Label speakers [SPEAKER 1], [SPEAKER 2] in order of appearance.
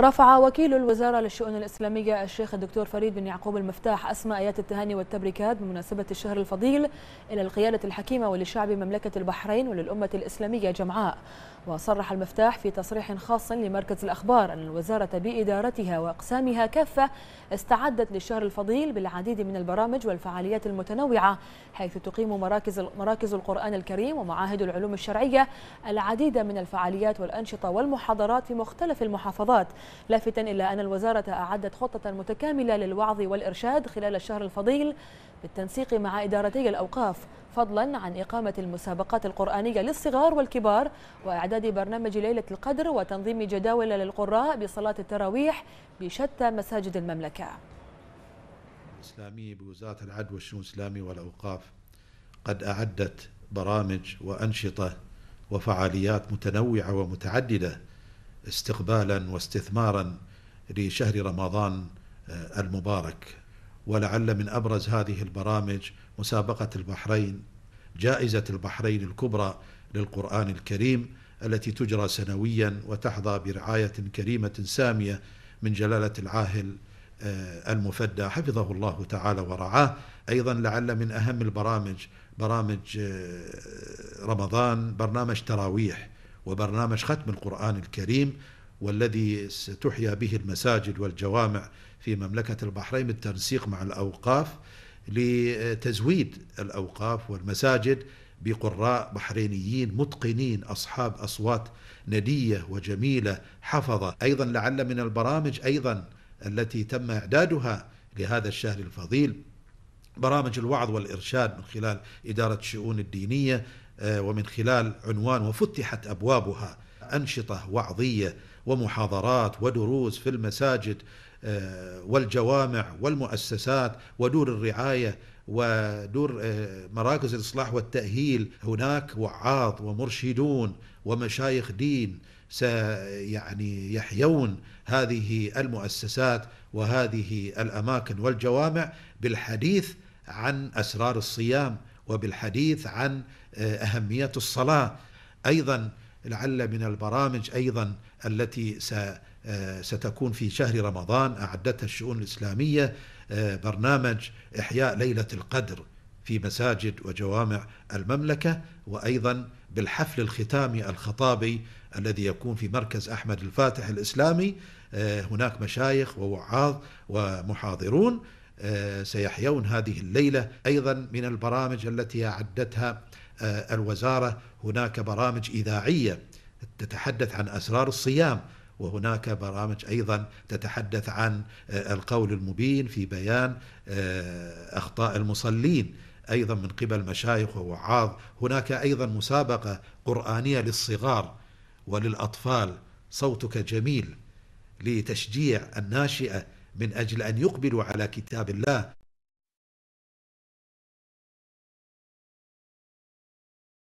[SPEAKER 1] رفع وكيل الوزارة للشؤون الإسلامية الشيخ الدكتور فريد بن يعقوب المفتاح أسماء آيات التهاني والتبريكات بمناسبة الشهر الفضيل إلى القيادة الحكيمة ولشعب مملكة البحرين وللأمة الإسلامية جمعاء وصرح المفتاح في تصريح خاص لمركز الأخبار أن الوزارة بإدارتها وأقسامها كافة استعدت للشهر الفضيل بالعديد من البرامج والفعاليات المتنوعة حيث تقيم مراكز مراكز القرآن الكريم ومعاهد العلوم الشرعية العديد من الفعاليات والأنشطة والمحاضرات في مختلف المحافظات لافتا إلى أن الوزارة أعدت خطة متكاملة للوعظ والإرشاد خلال الشهر الفضيل بالتنسيق مع إدارتي الأوقاف فضلا عن إقامة المسابقات القرآنية للصغار والكبار وإعداد برنامج ليلة القدر وتنظيم جداول للقراء بصلاة التراويح بشتى مساجد المملكة
[SPEAKER 2] الإسلامية بوزارة العدل والشؤون الإسلامية والأوقاف قد أعدت برامج وأنشطة وفعاليات متنوعة ومتعددة استقبالا واستثمارا لشهر رمضان آه، المبارك ولعل من ابرز هذه البرامج مسابقه البحرين جائزه البحرين الكبرى للقران الكريم التي تجرى سنويا وتحظى برعايه كريمه ساميه من جلاله العاهل آه، المفدى حفظه الله تعالى ورعاه ايضا لعل من اهم البرامج برامج آه، رمضان برنامج تراويح وبرنامج ختم القرآن الكريم والذي ستحيا به المساجد والجوامع في مملكة البحرين بالتنسيق مع الأوقاف لتزويد الأوقاف والمساجد بقراء بحرينيين متقنين أصحاب أصوات ندية وجميلة حفظة أيضا لعل من البرامج أيضا التي تم إعدادها لهذا الشهر الفضيل برامج الوعظ والإرشاد من خلال إدارة الشؤون الدينية آه، ومن خلال عنوان وفتحت أبوابها أنشطة وعظية ومحاضرات ودروس في المساجد آه، والجوامع والمؤسسات ودور الرعاية ودور آه، مراكز الإصلاح والتأهيل هناك وعاظ ومرشدون ومشايخ دين يعني يحيون هذه المؤسسات وهذه الأماكن والجوامع بالحديث عن أسرار الصيام وبالحديث عن آه، أهمية الصلاة أيضا لعل من البرامج أيضا التي آه، ستكون في شهر رمضان أعدتها الشؤون الإسلامية آه، برنامج إحياء ليلة القدر في مساجد وجوامع المملكة وأيضا بالحفل الختامي الخطابي الذي يكون في مركز أحمد الفاتح الإسلامي هناك مشايخ ووعاظ ومحاضرون آه، سيحيون هذه الليلة أيضا من البرامج التي أعدتها آه، الوزارة هناك برامج إذاعية تتحدث عن أسرار الصيام وهناك برامج ايضا تتحدث عن آه، القول المبين في بيان اخطاء المصلين ايضا من قبل مشايخ ووعاظ، هناك ايضا مسابقه قرانيه للصغار وللاطفال صوتك جميل لتشجيع
[SPEAKER 1] الناشئه من أجل أن يقبلوا على كتاب الله